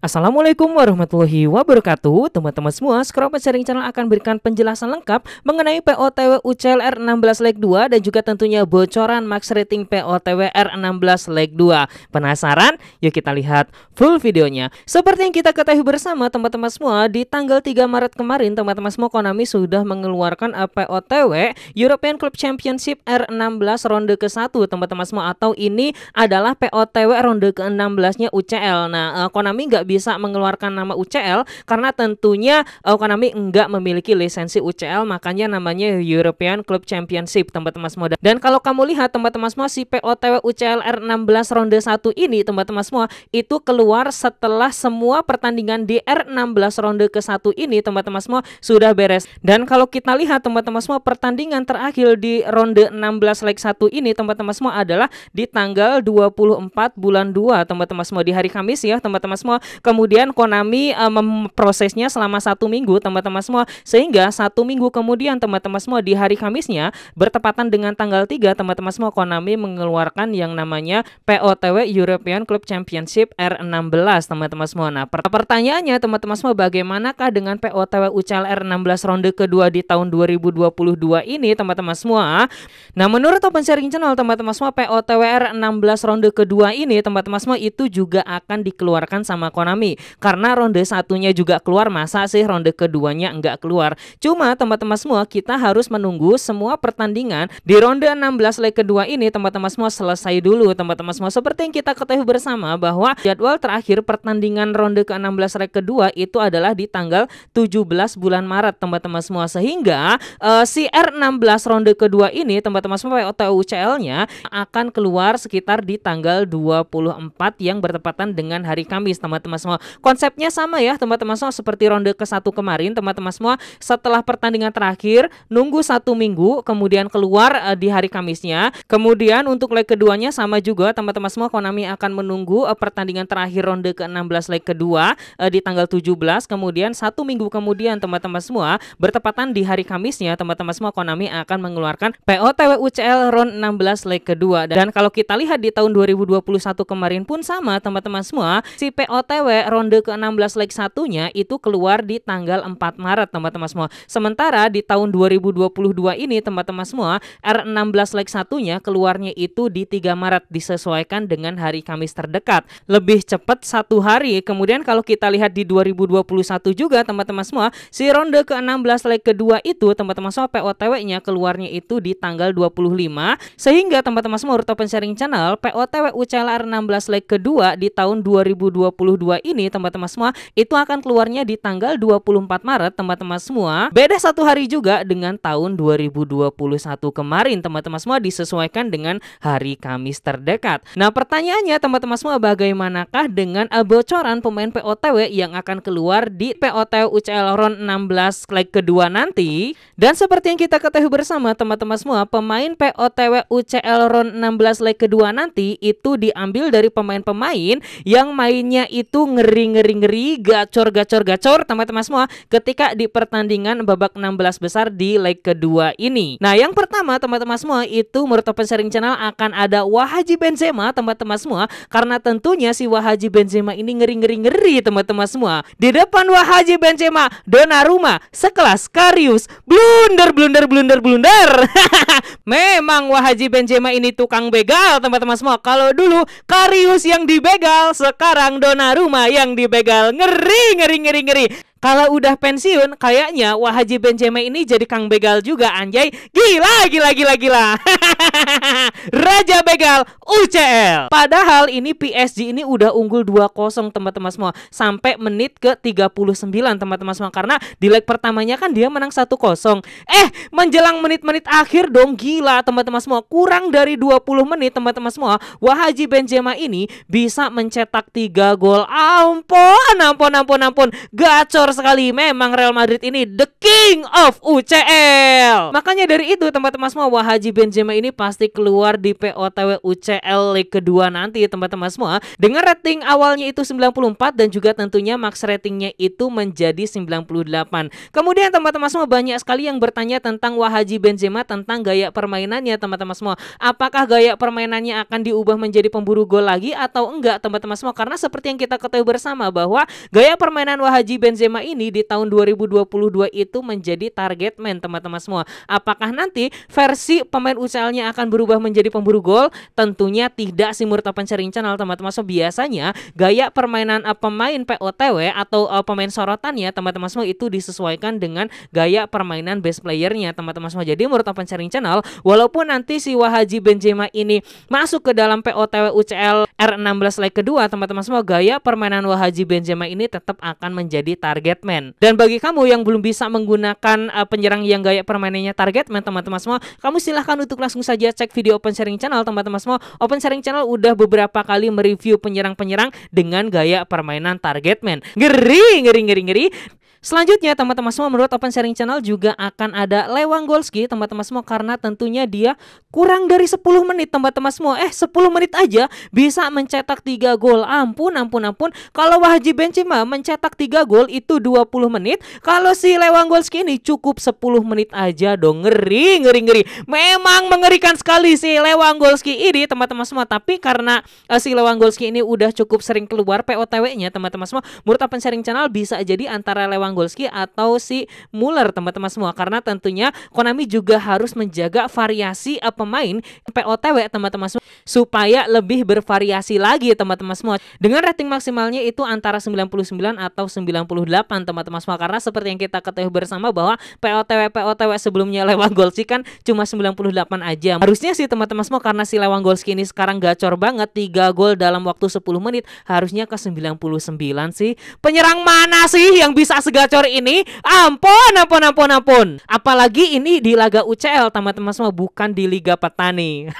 Assalamualaikum warahmatullahi wabarakatuh Teman-teman semua, Scrum Sharing Channel akan berikan penjelasan lengkap Mengenai POTW UCL r 16 Leg 2 Dan juga tentunya bocoran max rating POTW R16 Leg 2 Penasaran? Yuk kita lihat full videonya Seperti yang kita ketahui bersama teman-teman semua Di tanggal 3 Maret kemarin teman-teman semua Konami sudah mengeluarkan eh, POTW European Club Championship R16 ronde ke-1 Teman-teman semua atau ini adalah POTW ronde ke-16 nya UCL Nah eh, Konami nggak bisa mengeluarkan nama UCL karena tentunya eh, Konami enggak memiliki lisensi UCL makanya namanya European Club Championship teman-teman semua. Dan kalau kamu lihat teman-teman semua si POTW UCL R16 ronde 1 ini teman-teman semua itu keluar setelah semua pertandingan di R16 ronde ke-1 ini teman-teman semua sudah beres. Dan kalau kita lihat teman-teman semua pertandingan terakhir di ronde 16 leg 1 ini teman-teman semua adalah di tanggal 24 bulan 2 teman-teman semua di hari Kamis ya teman-teman semua Kemudian Konami uh, memprosesnya selama satu minggu teman-teman semua sehingga satu minggu kemudian teman-teman semua di hari Kamisnya bertepatan dengan tanggal 3 teman-teman semua Konami mengeluarkan yang namanya POTW European Club Championship R16 teman-teman semua. Nah pertanyaannya teman-teman semua bagaimanakah dengan POTW UCL R16 ronde kedua di tahun 2022 ini teman-teman semua? Nah menurut Open Sharing Channel teman-teman semua POTW R16 ronde kedua ini teman-teman semua itu juga akan dikeluarkan sama Konami karena ronde satunya juga keluar masa sih ronde keduanya enggak keluar cuma teman-teman semua kita harus menunggu semua pertandingan di ronde 16 leg kedua ini teman-teman semua selesai dulu teman-teman semua seperti yang kita ketahui bersama bahwa jadwal terakhir pertandingan ronde ke-16 leg kedua itu adalah di tanggal 17 bulan Maret teman-teman semua sehingga uh, si R16 ronde kedua ini teman-teman semua POTUCL-nya akan keluar sekitar di tanggal 24 yang bertepatan dengan hari Kamis teman-teman semua. Konsepnya sama ya teman-teman semua seperti ronde ke satu kemarin teman-teman semua setelah pertandingan terakhir nunggu satu minggu kemudian keluar uh, di hari Kamisnya. Kemudian untuk leg keduanya sama juga teman-teman semua Konami akan menunggu uh, pertandingan terakhir ronde ke-16 leg kedua uh, di tanggal 17 kemudian satu minggu kemudian teman-teman semua bertepatan di hari Kamisnya teman-teman semua Konami akan mengeluarkan POTW UCL round 16 leg kedua dan kalau kita lihat di tahun 2021 kemarin pun sama teman-teman semua si POTW ronde ke-16 leg satunya itu keluar di tanggal 4 Maret teman-teman semua. Sementara di tahun 2022 ini teman-teman semua R16 leg satunya keluarnya itu di 3 Maret disesuaikan dengan hari Kamis terdekat. Lebih cepat satu hari. Kemudian kalau kita lihat di 2021 juga teman-teman semua si ronde ke-16 leg kedua itu teman-teman semua POTW-nya keluarnya itu di tanggal 25 sehingga teman-teman semua Open Sharing Channel POTW UCLR 16 leg kedua di tahun 2022 2 ini teman-teman semua itu akan keluarnya di tanggal 24 Maret teman-teman semua. Beda satu hari juga dengan tahun 2021 kemarin teman-teman semua disesuaikan dengan hari Kamis terdekat. Nah pertanyaannya teman-teman semua bagaimanakah dengan bocoran pemain POTW yang akan keluar di POTW UCL Round 16 leg kedua nanti? Dan seperti yang kita ketahui bersama teman-teman semua pemain POTW UCL Round 16 leg kedua nanti itu diambil dari pemain-pemain yang mainnya itu itu ngeri-ngeri-ngeri, gacor-gacor-gacor teman-teman semua ketika di pertandingan babak 16 besar di leg kedua ini. Nah, yang pertama teman-teman semua itu menurut Open Sharing Channel akan ada Wahaji Benzema teman-teman semua karena tentunya si Wahaji Benzema ini ngeri-ngeri-ngeri teman-teman semua. Di depan Wahaji Benzema, Donnarumma sekelas Karius blunder blunder blunder blunder. Memang Wahaji Benzema ini tukang begal teman-teman semua. Kalau dulu Karius yang dibegal, sekarang Donnarumma yang dibegal. Ngeri, ngeri, ngeri, ngeri. Kalau udah pensiun, kayaknya Wahaji Benjeme ini jadi Kang Begal juga anjay. Gila, gila, gila, gila. Raja Begal UCL. Padahal ini PSG ini udah unggul 2-0 teman-teman semua. Sampai menit ke 39 teman-teman semua. Karena di leg pertamanya kan dia menang 1-0. Eh, menjelang menit-menit akhir dong gila teman-teman semua. Kurang dari 20 menit teman-teman semua. Wahaji Benjema ini bisa mencetak 3 gol. Ampun, ampun, ampun, ampun. Gacor Benar sekali, memang Real Madrid ini the king of UCL. Makanya dari itu teman-teman semua, Wah Benzema ini pasti keluar di POTW UCL League kedua nanti teman-teman semua. Dengan rating awalnya itu 94 dan juga tentunya max ratingnya itu menjadi 98. Kemudian teman-teman semua banyak sekali yang bertanya tentang Wah Benzema tentang gaya permainannya teman-teman semua. Apakah gaya permainannya akan diubah menjadi pemburu gol lagi atau enggak teman-teman semua? Karena seperti yang kita ketahui bersama bahwa gaya permainan Wah Benzema ini di tahun 2022 itu menjadi target man teman-teman semua. Apakah nanti versi pemain UCL-nya akan berubah menjadi pemburu gol? Tentunya tidak si Murta Channel nah, teman-teman. semua. biasanya gaya permainan uh, pemain POTW atau uh, pemain ya teman-teman semua itu disesuaikan dengan gaya permainan base playernya teman-teman semua. Jadi menurut Pencering Channel, nah, walaupun nanti si Wahaji Benzema ini masuk ke dalam POTW UCL R16 leg kedua teman-teman semua, gaya permainan Wahaji Benzema ini tetap akan menjadi target man. Dan bagi kamu yang belum bisa menggunakan uh, penyerang yang gaya permainannya target man teman-teman semua, kamu silahkan untuk langsung saja cek video Open Sharing Channel teman-teman semua. Open Sharing Channel udah beberapa kali mereview penyerang-penyerang dengan gaya permainan target man. Ngeri, ngeri, ngeri, ngeri. Selanjutnya teman-teman semua menurut Open Sharing Channel juga akan ada Lewandowski teman-teman semua karena tentunya dia kurang dari 10 menit teman-teman semua eh 10 menit aja bisa mencetak 3 gol. Ampun ampun ampun. Kalau Wahji Benzema mencetak 3 gol itu 20 menit. Kalau si Lewandowski ini cukup 10 menit aja dong. Ngeri ngeri ngeri. Memang mengerikan sekali si Lewandowski ini teman-teman semua tapi karena uh, si Lewandowski ini udah cukup sering keluar POTW-nya teman-teman semua menurut Open Sharing Channel bisa jadi antara Lewang Lewandowski atau si Muller teman-teman semua karena tentunya Konami juga harus menjaga variasi eh, pemain POTW teman-teman semua supaya lebih bervariasi lagi teman-teman semua dengan rating maksimalnya itu antara 99 atau 98 teman-teman semua karena seperti yang kita ketahui bersama bahwa POTW POTW sebelumnya Lewandowski kan cuma 98 aja harusnya sih teman-teman semua karena si Lewandowski ini sekarang gacor banget tiga gol dalam waktu 10 menit harusnya ke 99 sih penyerang mana sih yang bisa segala gacor ini ampun ampun ampun ampun. Apalagi ini di laga UCL teman-teman semua bukan di Liga Petani.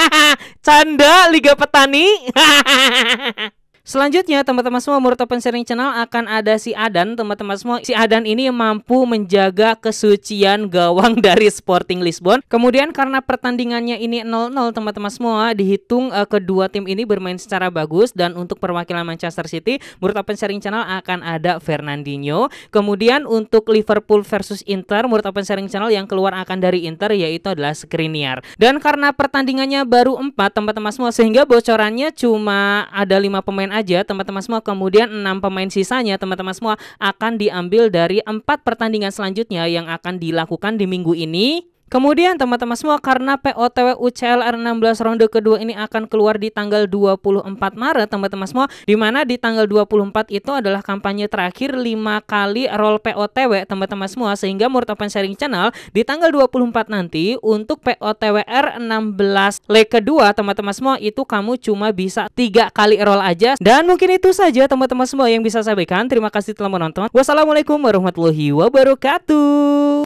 Canda Liga Petani. Selanjutnya teman-teman semua menurut Open Sharing Channel akan ada si Adan teman-teman semua si Adan ini mampu menjaga kesucian gawang dari Sporting Lisbon kemudian karena pertandingannya ini 0-0 teman-teman semua dihitung uh, kedua tim ini bermain secara bagus dan untuk perwakilan Manchester City menurut Open Sharing Channel akan ada Fernandinho kemudian untuk Liverpool versus Inter menurut Open Sharing Channel yang keluar akan dari Inter yaitu adalah Skriniar dan karena pertandingannya baru 4 teman-teman semua sehingga bocorannya cuma ada 5 pemain aja teman-teman semua. Kemudian enam pemain sisanya teman-teman semua akan diambil dari empat pertandingan selanjutnya yang akan dilakukan di minggu ini Kemudian teman-teman semua karena POTW UCLR 16 ronde kedua ini akan keluar di tanggal 24 Maret teman-teman semua di mana di tanggal 24 itu adalah kampanye terakhir 5 kali roll POTW teman-teman semua sehingga menurut Open Sharing Channel di tanggal 24 nanti untuk POTW r 16 leg kedua teman-teman semua itu kamu cuma bisa tiga kali roll aja dan mungkin itu saja teman-teman semua yang bisa saya berikan terima kasih telah menonton wassalamualaikum warahmatullahi wabarakatuh